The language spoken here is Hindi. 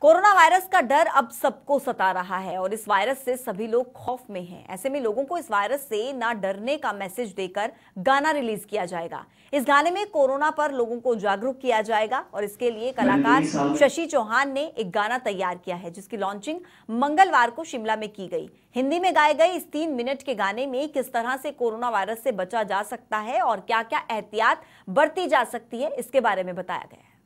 कोरोना वायरस का डर अब सबको सता रहा है और इस वायरस से सभी लोग खौफ में हैं ऐसे में लोगों को इस वायरस से ना डरने का मैसेज देकर गाना रिलीज किया जाएगा इस गाने में कोरोना पर लोगों को जागरूक किया जाएगा और इसके लिए तो कलाकार शशि चौहान ने एक गाना तैयार किया है जिसकी लॉन्चिंग मंगलवार को शिमला में की गई हिंदी में गाए गए इस तीन मिनट के गाने में किस तरह से कोरोना वायरस से बचा जा सकता है और क्या क्या एहतियात बरती जा सकती है इसके बारे में बताया गया है